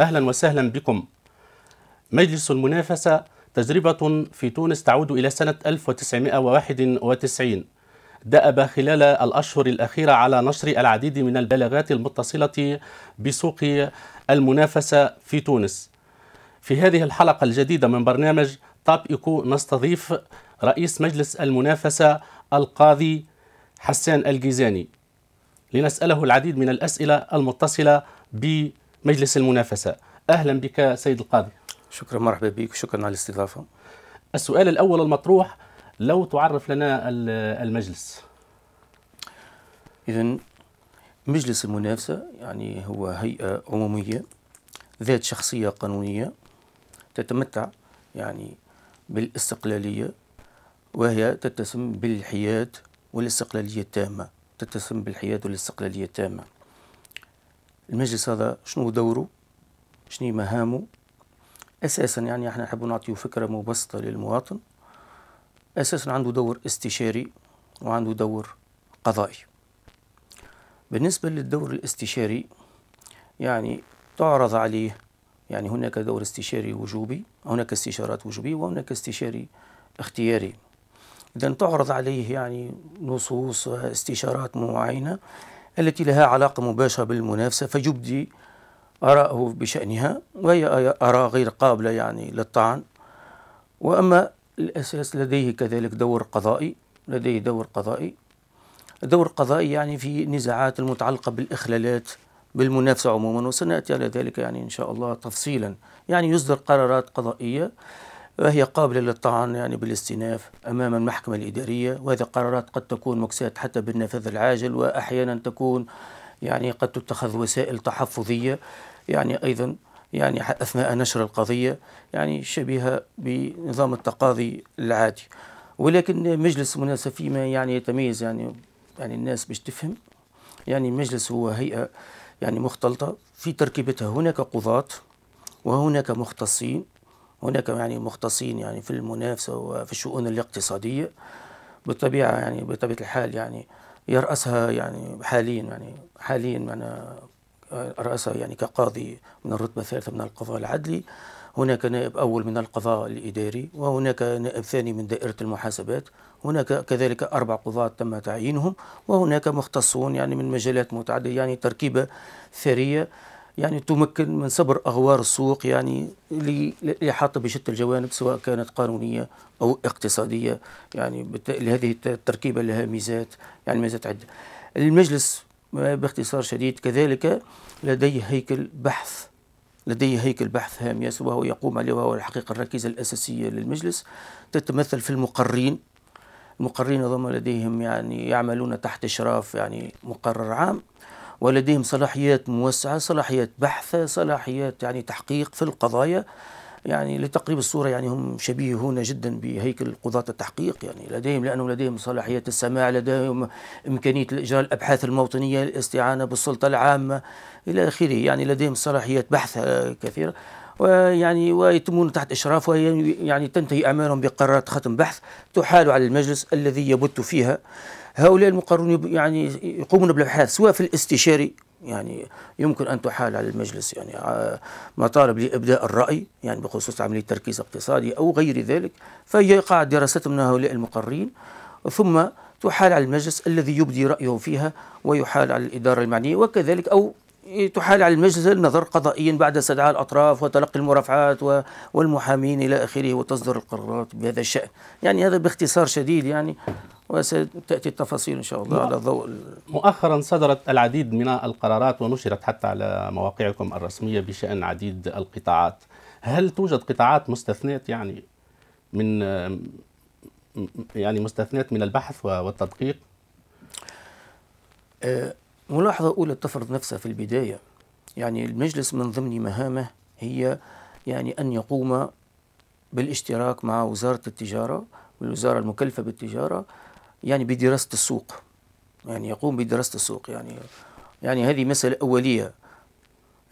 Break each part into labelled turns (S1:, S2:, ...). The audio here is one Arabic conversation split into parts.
S1: أهلا وسهلا بكم مجلس المنافسة تجربة في تونس تعود إلى سنة 1991 دأب خلال الأشهر الأخيرة على نشر العديد من البلاغات المتصلة بسوق المنافسة في تونس في هذه الحلقة الجديدة من برنامج طاب إيكو نستضيف رئيس مجلس المنافسة القاضي حسان الجيزاني لنسأله العديد من الأسئلة المتصلة بسوق مجلس المنافسة أهلا بك سيد القاضي شكرا مرحبا بك وشكرا على الاستضافة السؤال الأول المطروح لو تعرف لنا المجلس إذا مجلس المنافسة
S2: يعني هو هيئة عمومية ذات شخصية قانونية تتمتع يعني بالاستقلالية وهي تتسم بالحياد والاستقلالية التامة تتسم بالحياد والاستقلالية التامة المجلس هذا شنو دوره شنو مهامه اساسا يعني احنا نحب نعطيه فكره مبسطه للمواطن اساسا عنده دور استشاري وعنده دور قضائي بالنسبه للدور الاستشاري يعني تعرض عليه يعني هناك دور استشاري وجوبي هناك استشارات وجوبية وهناك استشاري اختياري إذا تعرض عليه يعني نصوص استشارات معينة التي لها علاقة مباشرة بالمنافسة فيبدي آراءه بشأنها وهي آراء غير قابلة يعني للطعن وأما الأساس لديه كذلك دور قضائي لديه دور قضائي دور قضائي يعني في نزاعات المتعلقة بالإخلالات بالمنافسة عموما وسنأتي على ذلك يعني إن شاء الله تفصيلا يعني يصدر قرارات قضائية وهي قابلة للطعن يعني بالاستئناف أمام المحكمة الإدارية وهذه القرارات قد تكون مكساة حتى بالنفاذ العاجل وأحيانا تكون يعني قد تتخذ وسائل تحفظية يعني أيضا يعني أثناء نشر القضية يعني شبيهة بنظام التقاضي العادي ولكن مجلس مناسب فيما يعني يتميز يعني يعني الناس باش تفهم يعني المجلس هو هيئة يعني مختلطة في تركيبتها هناك قضاة وهناك مختصين هناك يعني مختصين يعني في المنافسة وفي الشؤون الاقتصادية بالطبيعة يعني بطبيعة الحال يعني يرأسها يعني حاليا يعني حاليا معنا رأسها يعني كقاضي من الرتبة الثالثة من القضاء العدلي هناك نائب أول من القضاء الإداري وهناك نائب ثاني من دائرة المحاسبات هناك كذلك أربع قضاة تم تعيينهم وهناك مختصون يعني من مجالات متعددة يعني تركيبة ثرية يعني تمكن من صبر أغوار السوق يعني لإحاطة بشتى الجوانب سواء كانت قانونية أو اقتصادية يعني لهذه التركيبة لها ميزات يعني ميزات عدة المجلس باختصار شديد كذلك لديه هيكل بحث لديه هيكل بحث هام يسوى وهو يقوم عليه وهو الحقيقة الركيزة الأساسية للمجلس تتمثل في المقرين المقرين هذوما لديهم يعني يعملون تحت إشراف يعني مقرر عام ولديهم صلاحيات موسعة صلاحيات بحث صلاحيات يعني تحقيق في القضايا يعني لتقريب الصورة يعني هم شبيهون جدا بهيكل قضاة التحقيق يعني لديهم لأنهم لديهم صلاحيات السماع لديهم إمكانية إجراء الأبحاث الموطنية الاستعانة بالسلطة العامة إلى آخره يعني لديهم صلاحيات بحث آه، كثيرة ويعني ويتمون تحت وهي يعني تنتهي أعمالهم بقرارات ختم بحث تحال على المجلس الذي يبت فيها هؤلاء المقررون يعني يقومون بالابحاث سواء في الاستشاري يعني يمكن ان تحال على المجلس يعني آه، مطالب لابداء الراي يعني بخصوص عمليه تركيز اقتصادي او غير ذلك فيقع دراستهم من هؤلاء المقررين ثم تحال على المجلس الذي يبدي رايه فيها ويحال على الاداره المعنيه وكذلك او تحال على المجلس النظر قضائيا بعد استدعاء الاطراف وتلقي المرافعات والمحامين الى اخره وتصدر القرارات بهذا الشان، يعني هذا باختصار شديد يعني وستاتي التفاصيل ان شاء الله على ضوء
S1: مؤخرا صدرت العديد من القرارات ونشرت حتى على مواقعكم الرسميه بشان عديد القطاعات، هل توجد قطاعات مستثنيه يعني من يعني مستثنيه من البحث والتدقيق؟ أه ملاحظة أولى تفرض نفسها في البداية
S2: يعني المجلس من ضمن مهامه هي يعني أن يقوم بالاشتراك مع وزارة التجارة والوزارة المكلفة بالتجارة يعني بدراسة السوق يعني يقوم بدراسة السوق يعني يعني هذه مسألة أولية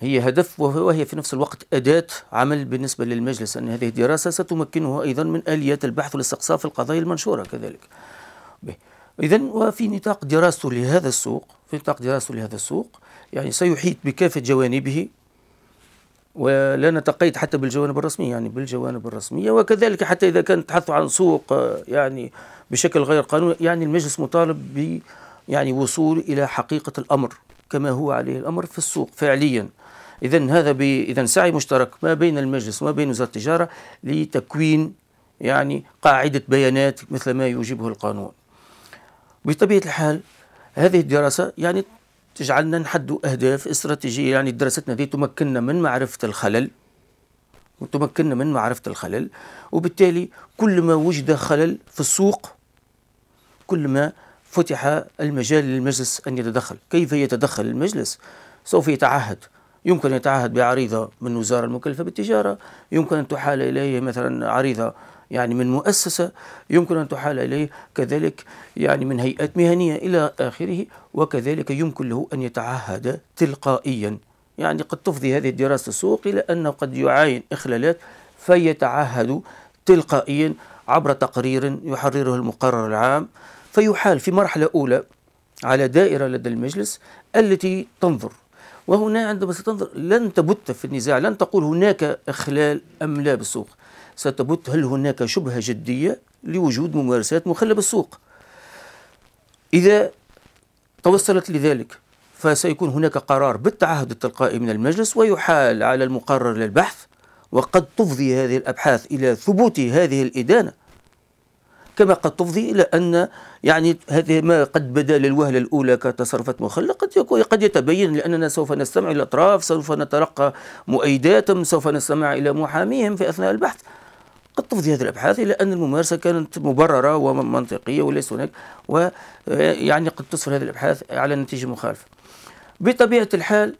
S2: هي هدف وهي في نفس الوقت أداة عمل بالنسبة للمجلس أن هذه الدراسة ستمكنه أيضا من آليات البحث والاستقصاء في القضايا المنشورة كذلك به. إذا وفي نطاق دراسته لهذا السوق في نطاق دراسته لهذا السوق يعني سيحيط بكافة جوانبه ولا نتقيد حتى بالجوانب الرسمية يعني بالجوانب الرسمية وكذلك حتى إذا كان تحثوا عن سوق آه، يعني بشكل غير قانوني يعني المجلس مطالب ب يعني وصول إلى حقيقة الأمر كما هو عليه الأمر في السوق فعليا إذا هذا إذا سعي مشترك ما بين المجلس وما بين وزارة التجارة لتكوين يعني قاعدة بيانات مثل ما يوجبه القانون بطبيعة الحال هذه الدراسة يعني تجعلنا نحدد أهداف استراتيجية يعني دراستنا هذه تمكننا من معرفة الخلل وتمكننا من معرفة الخلل وبالتالي كل ما وجد خلل في السوق كل ما فتح المجال للمجلس أن يتدخل كيف يتدخل المجلس سوف يتعهد يمكن أن يتعهد بعريضة من الوزارة المكلفة بالتجارة يمكن أن تحال إليه مثلا عريضة يعني من مؤسسة يمكن أن تحال إليه كذلك يعني من هيئات مهنية إلى آخره وكذلك يمكن له أن يتعهد تلقائيا يعني قد تفضي هذه الدراسة السوق إلى أنه قد يعاين إخلالات فيتعهد تلقائيا عبر تقرير يحرره المقرر العام فيحال في مرحلة أولى على دائرة لدى المجلس التي تنظر وهنا عندما ستنظر لن تبت في النزاع لن تقول هناك إخلال أم لا بالسوق ستبت هل هناك شبهة جدية لوجود ممارسات مخلة بالسوق إذا توصلت لذلك فسيكون هناك قرار بالتعهد التلقائي من المجلس ويحال على المقرر للبحث وقد تفضي هذه الأبحاث إلى ثبوت هذه الإدانة كما قد تفضي إلى أن يعني هذه ما قد بدا للوهلة الأولى كتصرفات مخلة قد يكون قد يتبين لأننا سوف نستمع إلى الأطراف سوف نتلقى مؤيداتهم سوف نستمع إلى محاميهم في أثناء البحث قد تفضي هذه الابحاث الى ان الممارسه كانت مبرره ومنطقيه وليس هناك ويعني قد تصفر هذه الابحاث على نتيجه مخالفه. بطبيعه الحال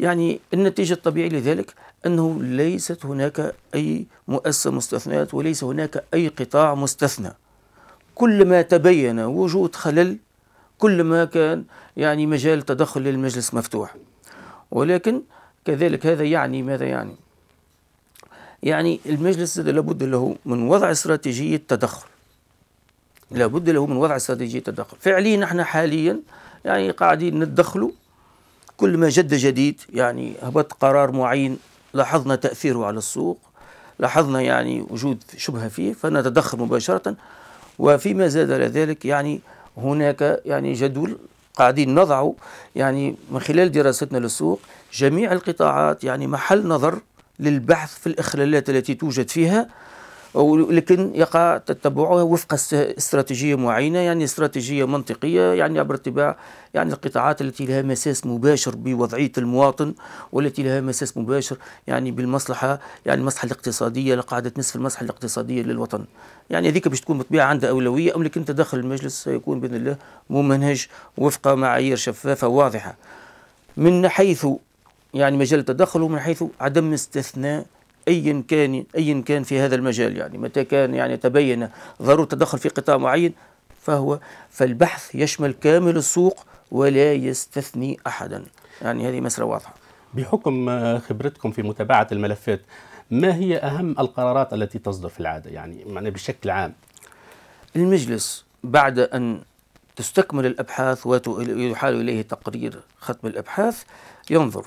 S2: يعني النتيجه الطبيعيه لذلك انه ليست هناك اي مؤسسه مستثنات وليس هناك اي قطاع مستثنى. كلما تبين وجود خلل كلما كان يعني مجال تدخل للمجلس مفتوح. ولكن كذلك هذا يعني ماذا يعني؟ يعني المجلس لابد له من وضع استراتيجية تدخل لابد له من وضع استراتيجية تدخل فعليا نحن حاليا يعني قاعدين ندخلوا كل ما جد جديد يعني هبط قرار معين لاحظنا تأثيره على السوق لاحظنا يعني وجود شبهة فيه فنتدخل مباشرة وفيما زاد على ذلك يعني هناك يعني جدول قاعدين نضعه يعني من خلال دراستنا للسوق جميع القطاعات يعني محل نظر للبحث في الإخلالات التي توجد فيها ولكن يقع تتبعها وفق استراتيجيه معينه يعني استراتيجيه منطقيه يعني عبر اتباع يعني القطاعات التي لها مساس مباشر بوضعيه المواطن والتي لها مساس مباشر يعني بالمصلحه يعني المصلحه الاقتصاديه لقاعده نصف المصلحه الاقتصاديه للوطن يعني هذيك باش تكون بالطبيعه عندها اولويه ام لكن تدخل المجلس سيكون باذن الله ممنهج وفق معايير شفافه واضحه من حيث يعني مجال تدخله من حيث عدم استثناء ايا كان ايا كان في هذا المجال يعني متى كان يعني تبين ضروره التدخل في قطاع معين فهو
S1: فالبحث يشمل كامل السوق ولا يستثني احدا يعني هذه مساله واضحه بحكم خبرتكم في متابعه الملفات ما هي اهم القرارات التي تصدر في العاده يعني معنى بشكل عام المجلس بعد ان
S2: تستكمل الابحاث ويحال اليه تقرير ختم الابحاث ينظر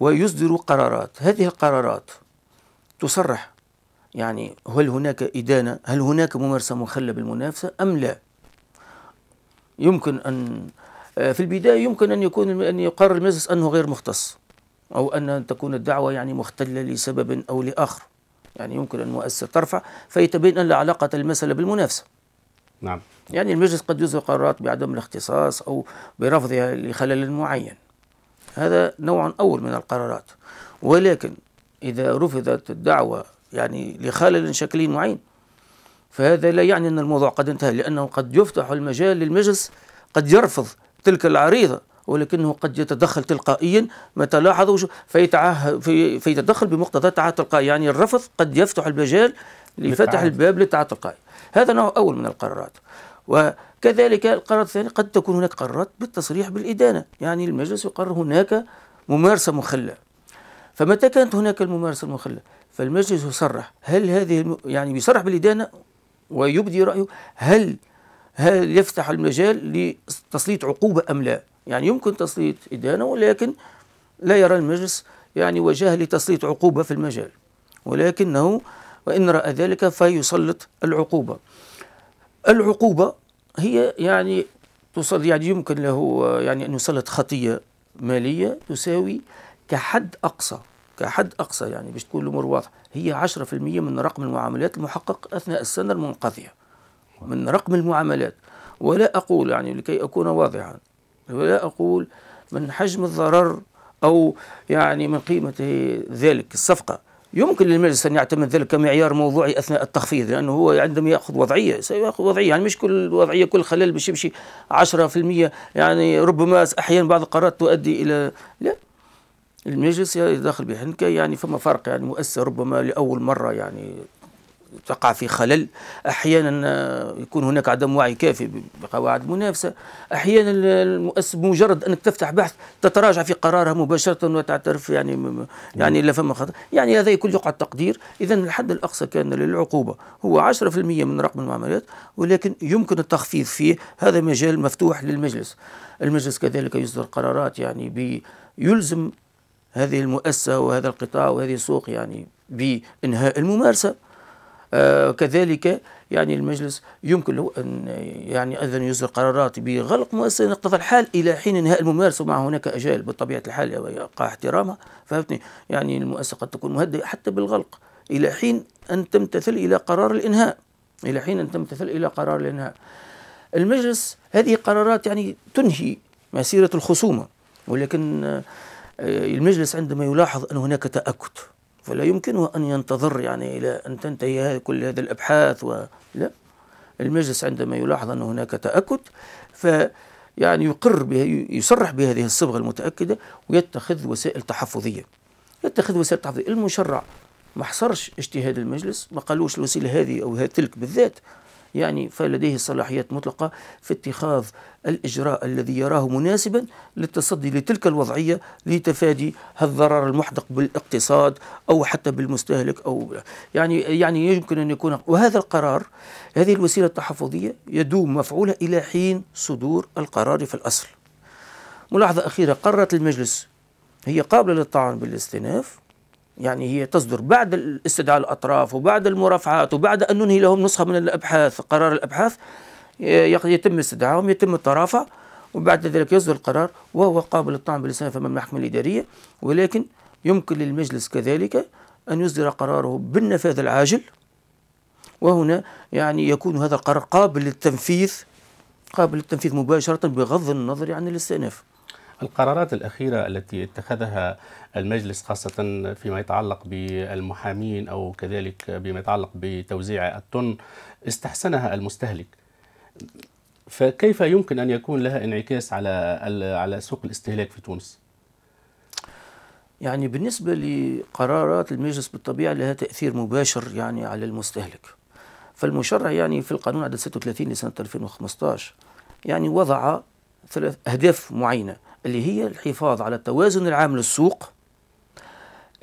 S2: ويصدر قرارات هذه القرارات تصرح يعني هل هناك إدانة هل هناك ممارسة مخلة بالمنافسة أم لا يمكن أن آه، في البداية يمكن أن يكون أن يقرر المجلس أنه غير مختص أو أن تكون الدعوة يعني مختلة لسبب أو لآخر يعني يمكن أن مؤسسة ترفع فيتبين أن لا علاقة المسألة بالمنافسة نعم يعني المجلس قد يصدر قرارات بعدم الاختصاص أو برفضها لخلل معين هذا نوع أول من القرارات ولكن إذا رفضت الدعوة يعني لخلل شكلي معين فهذا لا يعني أن الموضوع قد انتهى لأنه قد يفتح المجال للمجلس قد يرفض تلك العريضة ولكنه قد يتدخل تلقائيا ما لاحظوا فيتعه في فيتدخل بمقتضى التعهد التلقائي يعني الرفض قد يفتح المجال
S1: لفتح الباب
S2: للتعهد التلقائي هذا نوع أول من القرارات وكذلك القرار الثاني قد تكون هناك قرارات بالتصريح بالإدانة يعني المجلس يقرر هناك ممارسة مخلة فمتى كانت هناك الممارسة المخلة فالمجلس يصرح هل هذه الم... يعني يصرح بالإدانة ويبدي رأيه هل هل يفتح المجال لتسليط عقوبة أم لا يعني يمكن تسليط إدانة ولكن لا يرى المجلس يعني وجهه لتسليط عقوبة في المجال ولكنه وإن رأى ذلك فيسلط العقوبة العقوبة هي يعني توصل يعني يمكن له يعني أن يسلط خطية مالية تساوي كحد أقصى كحد أقصى يعني باش تكون الأمور واضحة هي 10% من رقم المعاملات المحقق أثناء السنة المنقضية من رقم المعاملات ولا أقول يعني لكي أكون واضحا ولا أقول من حجم الضرر أو يعني من قيمة ذلك الصفقة يمكن للمجلس ان يعتمد ذلك كمعيار موضوعي اثناء التخفيض لانه هو عندما ياخذ وضعيه سياخذ وضعيه يعني مش كل وضعيه كل خلل باش يمشي 10% يعني ربما احيانا بعض القرارات تؤدي الى لا المجلس داخل بها يعني فما فرق يعني مؤسسه ربما لاول مره يعني تقع في خلل أحيانا آه، يكون هناك عدم وعي كافي بقواعد المنافسه أحيانا المؤسس بمجرد أنك تفتح بحث تتراجع في قرارها مباشرة وتعترف يعني يعني لا فما خطأ يعني هذا كل يقع التقدير إذا الحد الأقصى كان للعقوبة هو 10% من رقم المعاملات ولكن يمكن التخفيض فيه هذا مجال مفتوح للمجلس المجلس كذلك يصدر قرارات يعني بي يلزم هذه المؤسسة وهذا القطاع وهذه السوق يعني بإنهاء الممارسة كذلك يعني المجلس يمكن له أن يعني ايضا يصدر قرارات بغلق مؤسسة نقطة الحال إلى حين انهاء الممارسة مع هناك أجال بطبيعة الحال يقع احترامها فهمتني يعني المؤسسة قد تكون مهدده حتى بالغلق إلى حين أن تمتثل إلى قرار الإنهاء إلى حين أن تمتثل إلى قرار الإنهاء المجلس هذه قرارات يعني تنهي مسيرة الخصومة ولكن آه، المجلس عندما يلاحظ أن هناك تأكد فلا يمكنه أن ينتظر يعني إلى أن تنتهي كل هذه الأبحاث و... لا المجلس عندما يلاحظ أن هناك تأكد فيعني يقر به يصرح بهذه الصبغة المتأكدة ويتخذ وسائل تحفظية يتخذ وسائل تحفظية المشرع ما حصرش اجتهاد المجلس ما قالوش الوسيلة هذه أو تلك بالذات يعني فلديه صلاحيات مطلقة في اتخاذ الإجراء الذي يراه مناسبا للتصدي لتلك الوضعية لتفادي الضرر المحدق بالاقتصاد أو حتى بالمستهلك أو يعني يعني يمكن أن يكون وهذا القرار هذه الوسيلة التحفظية يدوم مفعولها إلى حين صدور القرار في الأصل ملاحظة أخيرة قررت المجلس هي قابلة للطعن بالاستئناف يعني هي تصدر بعد استدعاء الأطراف وبعد المرافعات وبعد أن ننهي لهم نسخة من الأبحاث قرار الأبحاث يتم استدعائهم يتم الطرافة وبعد ذلك يصدر القرار وهو قابل للطعن بلسانه أمام المحكمة الإدارية ولكن يمكن للمجلس كذلك أن يصدر قراره بالنفاذ العاجل وهنا يعني يكون هذا القرار قابل للتنفيذ قابل للتنفيذ مباشرة بغض النظر عن الاستئناف
S1: القرارات الأخيرة التي اتخذها المجلس خاصة فيما يتعلق بالمحامين أو كذلك بما يتعلق بتوزيع الطن استحسنها المستهلك فكيف يمكن أن يكون لها انعكاس على على سوق الاستهلاك في تونس؟
S2: يعني بالنسبة لقرارات المجلس بالطبيعة لها تأثير مباشر يعني على المستهلك فالمشرع يعني في القانون عدد 36 لسنة 2015 يعني وضع ثلاث أهداف معينة اللي هي الحفاظ على التوازن العام للسوق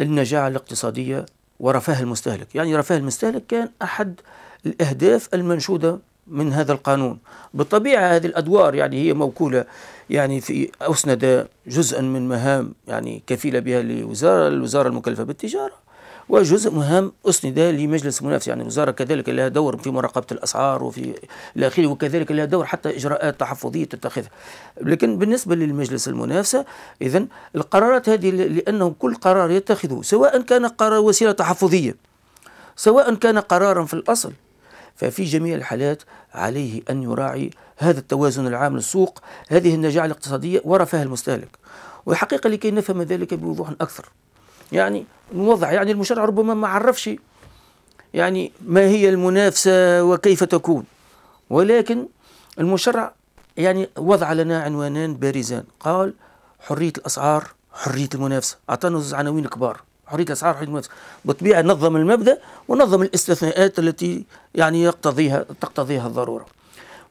S2: النجاعة الاقتصادية ورفاه المستهلك يعني رفاه المستهلك كان أحد الأهداف المنشودة من هذا القانون بالطبيعة هذه الأدوار يعني هي موكولة يعني في أسند جزءا من مهام يعني كفيلة بها لوزارة الوزارة المكلفة بالتجارة وجزء مهم أسند لمجلس المنافسة يعني الوزارة كذلك لها دور في مراقبة الأسعار وفي إلى آخره وكذلك لها دور حتى إجراءات تحفظية تتخذها لكن بالنسبة للمجلس المنافسة إذا القرارات هذه لأنه كل قرار يتخذه سواء كان قرار وسيلة تحفظية سواء كان قرارا في الأصل ففي جميع الحالات عليه أن يراعي هذا التوازن العام للسوق هذه النجاعة الاقتصادية ورفاه المستهلك والحقيقة لكي نفهم ذلك بوضوح أكثر يعني نوضح يعني المشرع ربما ما عرفش يعني ما هي المنافسة وكيف تكون ولكن المشرع يعني وضع لنا عنوانان بارزان قال حرية الأسعار حرية المنافسة أعطانا عناوين كبار حرية الأسعار حرية المنافسة بالطبيعة نظم المبدأ ونظم الاستثناءات التي يعني يقتضيها تقتضيها الضرورة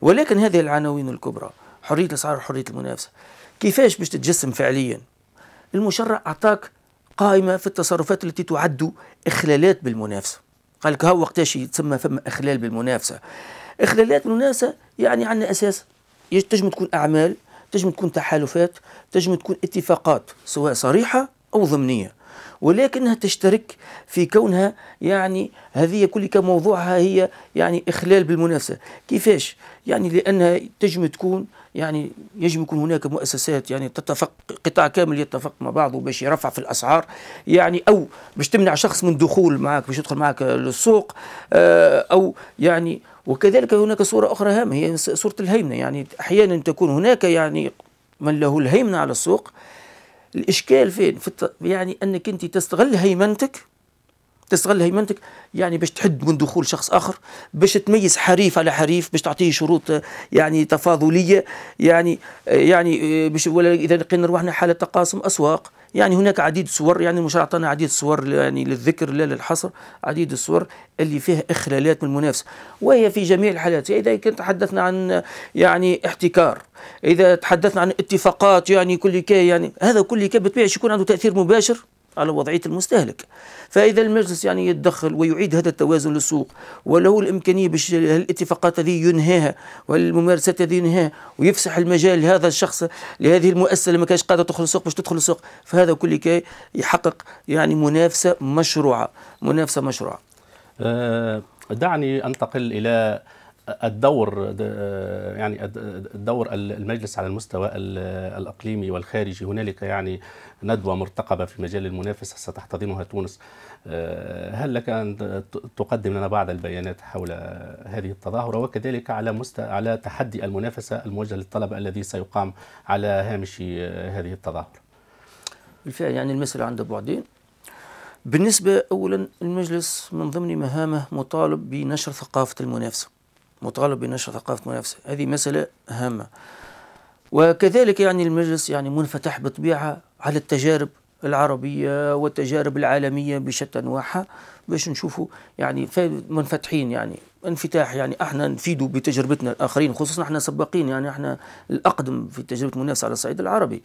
S2: ولكن هذه العناوين الكبرى حرية الأسعار حريه المنافسة كيفاش باش تتجسم فعليا المشرع أعطاك قائمة في التصرفات التي تعد إخلالات بالمنافسة قال لك هو وقتاش يتسمى فما إخلال بالمنافسة إخلالات بالمنافسة يعني عندنا أساس تجم تكون أعمال تجم تكون تحالفات تجم تكون اتفاقات سواء صريحة أو ضمنية ولكنها تشترك في كونها يعني هذه كل موضوعها هي يعني إخلال بالمنافسة كيفاش يعني لأنها تجم تكون يعني يجب يكون هناك مؤسسات يعني تتفق قطاع كامل يتفق مع بعضه باش يرفع في الاسعار يعني او باش تمنع شخص من دخول معك باش يدخل معك للسوق آه، او يعني وكذلك هناك صوره اخرى هامه هي صوره الهيمنه يعني احيانا تكون هناك يعني من له الهيمنه على السوق الإشكال فين؟ في الت... يعني أنك أنت تستغل هيمنتك تستغل هيمنتك يعني باش تحد من دخول شخص اخر باش تميز حريف على حريف باش تعطيه شروط آه، يعني تفاضليه يعني آه، يعني آه، باش ولا اذا لقينا روحنا حاله تقاسم اسواق يعني هناك عديد صور يعني مش اعطانا عديد صور يعني للذكر لا للحصر عديد الصور اللي فيها اخلالات من المنافسه وهي في جميع الحالات اذا كنت تحدثنا عن يعني احتكار اذا تحدثنا عن اتفاقات يعني كل كي يعني هذا كل كي بتبيع يكون عنده تاثير مباشر على وضعية المستهلك فإذا المجلس يعني يتدخل ويعيد هذا التوازن للسوق وله الإمكانية باش الاتفاقات هذه ينهيها والممارسات هذه ينهيها ويفسح المجال لهذا الشخص لهذه المؤسسة اللي ما كانش قادرة تدخل السوق باش تدخل السوق فهذا كل كي يحقق يعني منافسة مشروعة
S1: منافسة مشروعة أه، دعني أنتقل إلى الدور يعني الدور المجلس على المستوى الاقليمي والخارجي هنالك يعني ندوه مرتقبه في مجال المنافسه ستحتضنها تونس آه، هل لك ان تقدم لنا بعض البيانات حول هذه التظاهره وكذلك على مست... على تحدي المنافسه الموجه للطلبه الذي سيقام على هامش آه، هذه التظاهره
S2: بالفعل يعني المساله عندها بعدين بالنسبه اولا المجلس من ضمن مهامه مطالب بنشر ثقافه المنافسه مطالب بنشر ثقافة منافسة هذه مسألة هامة وكذلك يعني المجلس يعني منفتح بطبيعة على التجارب العربية والتجارب العالمية بشتى أنواعها باش نشوفوا يعني منفتحين يعني انفتاح يعني احنا نفيدوا بتجربتنا الآخرين خصوصا احنا سباقين يعني احنا الأقدم في تجربة المنافسة على الصعيد العربي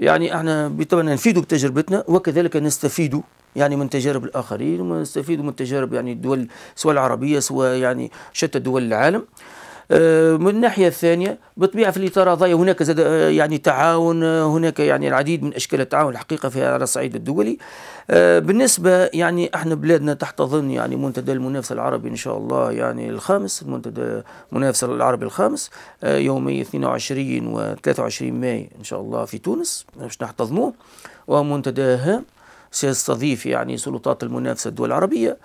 S2: يعني احنا طبعا نفيدوا بتجربتنا وكذلك نستفيدوا يعني من تجارب الآخرين ونستفيد من تجارب يعني الدول سواء العربية سواء يعني شتى دول العالم آه، من الناحية الثانية بطبيعة في الإطار هذايا هناك زاد آه، يعني تعاون آه، هناك يعني العديد من أشكال التعاون الحقيقة في على الصعيد الدولي بالنسبة يعني احنا بلادنا تحتضن يعني منتدى المنافسة العربي إن شاء الله يعني الخامس منتدى المنافسة العربي الخامس يومي 22 و 23 ماي إن شاء الله في تونس باش نحتضنوه ومنتدى هام سيستضيف يعني سلطات المنافسة الدول العربية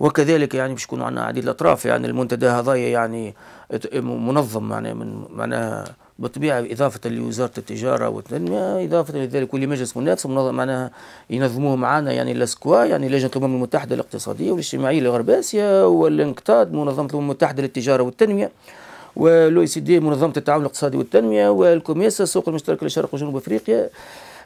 S2: وكذلك يعني باش يكونوا عندنا عديد الاطراف يعني المنتدى هذايا يعني منظم يعني من معناها بالطبيعه اضافه لوزاره التجاره والتنميه اضافه لذلك مجلس منافس منظم معناها ينظموه معنا يعني لاسكوا يعني لجنه الامم المتحده الاقتصاديه والاجتماعيه لغرب اسيا والانكتاد منظمه الامم المتحده للتجاره والتنميه والاو سي دي منظمه التعاون الاقتصادي والتنميه والكوميسا السوق المشترك لشرق وجنوب افريقيا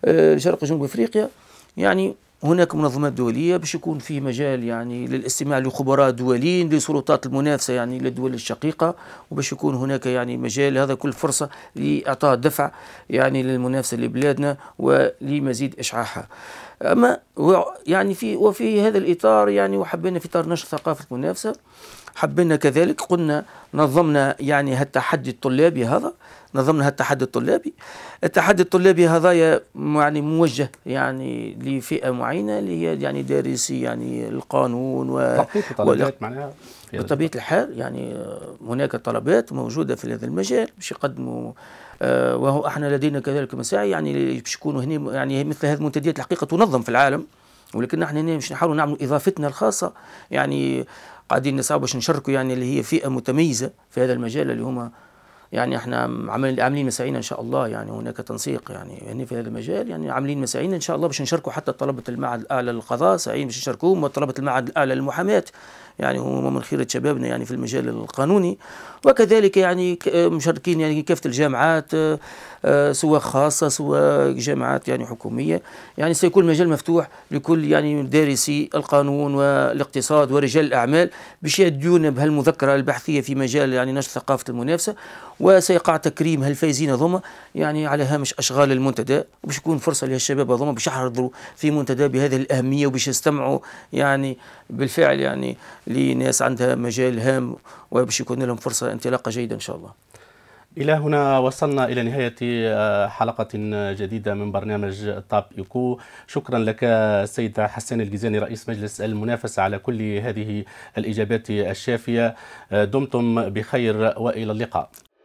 S2: آه، لشرق وجنوب افريقيا يعني هناك منظمات دولية باش يكون فيه مجال يعني للاستماع لخبراء دوليين لسلطات المنافسة يعني للدول الشقيقة وباش يكون هناك يعني مجال هذا كل فرصة لإعطاء دفع يعني للمنافسة لبلادنا ولمزيد إشعاعها أما يعني في وفي هذا الإطار يعني وحبينا في إطار نشر ثقافة المنافسة حبينا كذلك قلنا نظمنا يعني هالتحدي الطلابي هذا نظمنا هالتحدي الطلابي التحدي الطلابي هذا يعني موجه يعني لفئه معينه اللي هي يعني دارسي يعني القانون و طلبات معناها بطبيعه الحال يعني هناك طلبات موجوده في هذا المجال باش يقدموا آه، وهو احنا لدينا كذلك مساعي يعني باش يكونوا هنا يعني مثل هذه المنتديات الحقيقه تنظم في العالم ولكن احنا هنا باش نحاولوا نعملوا اضافتنا الخاصه يعني قاعدين نسعى باش نشركوا يعني اللي هي فئه متميزه في هذا المجال اللي هما يعني احنا عاملين مساعينا ان شاء الله يعني هناك تنسيق يعني يعني في هذا المجال يعني عاملين مساعينا ان شاء الله باش نشاركوا حتى طلبه المعهد الاعلى للقضاء سعيين باش يشاركوهم وطلبه المعهد الاعلى للمحاماه يعني هم من خيرة شبابنا يعني في المجال القانوني وكذلك يعني مشاركين يعني كافة الجامعات آه، آه، سواء خاصة سواء جامعات يعني حكومية يعني سيكون المجال مفتوح لكل يعني دارسي القانون والاقتصاد ورجال الأعمال باش يديون بهالمذكرة البحثية في مجال يعني نشر ثقافة المنافسة وسيقع تكريم هالفايزين هذوما يعني على هامش أشغال المنتدى وباش يكون فرصة لهالشباب هذوما باش يحضروا في منتدى بهذه الأهمية وباش يستمعوا يعني بالفعل يعني لناس عندها مجال هام وباش يكون لهم فرصه انطلاقه جيده ان شاء الله.
S1: إلى هنا وصلنا إلى نهاية آه، حلقة جديدة من برنامج طاب إيكو شكرا لك السيد حسان الجزاني رئيس مجلس المنافسة على كل هذه الإجابات الشافية آه، دمتم بخير وإلى اللقاء